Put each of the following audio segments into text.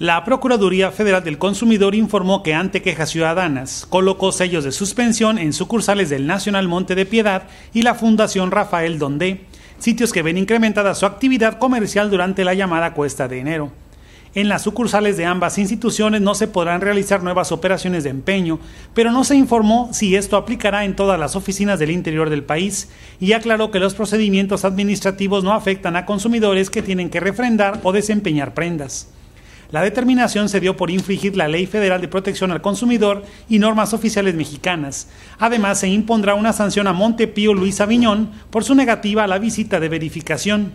La Procuraduría Federal del Consumidor informó que ante quejas ciudadanas colocó sellos de suspensión en sucursales del Nacional Monte de Piedad y la Fundación Rafael Donde, sitios que ven incrementada su actividad comercial durante la llamada cuesta de enero. En las sucursales de ambas instituciones no se podrán realizar nuevas operaciones de empeño, pero no se informó si esto aplicará en todas las oficinas del interior del país y aclaró que los procedimientos administrativos no afectan a consumidores que tienen que refrendar o desempeñar prendas. La determinación se dio por infringir la Ley Federal de Protección al Consumidor y normas oficiales mexicanas. Además, se impondrá una sanción a Montepío Luis Aviñón por su negativa a la visita de verificación.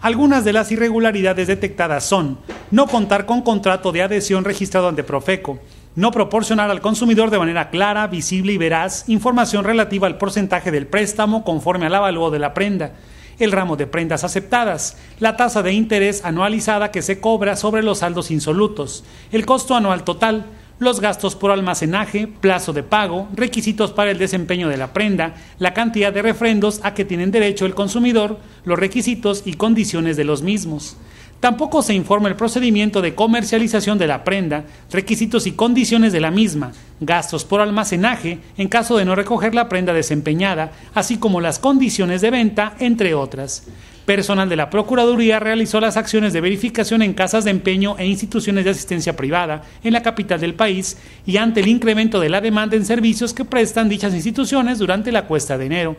Algunas de las irregularidades detectadas son no contar con contrato de adhesión registrado ante Profeco, no proporcionar al consumidor de manera clara, visible y veraz información relativa al porcentaje del préstamo conforme al avalúo de la prenda, el ramo de prendas aceptadas, la tasa de interés anualizada que se cobra sobre los saldos insolutos, el costo anual total, los gastos por almacenaje, plazo de pago, requisitos para el desempeño de la prenda, la cantidad de refrendos a que tienen derecho el consumidor, los requisitos y condiciones de los mismos. Tampoco se informa el procedimiento de comercialización de la prenda, requisitos y condiciones de la misma, gastos por almacenaje en caso de no recoger la prenda desempeñada, así como las condiciones de venta, entre otras. Personal de la Procuraduría realizó las acciones de verificación en casas de empeño e instituciones de asistencia privada en la capital del país y ante el incremento de la demanda en servicios que prestan dichas instituciones durante la cuesta de enero.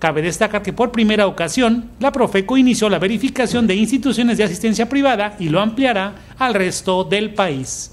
Cabe destacar que por primera ocasión, la Profeco inició la verificación de instituciones de asistencia privada y lo ampliará al resto del país.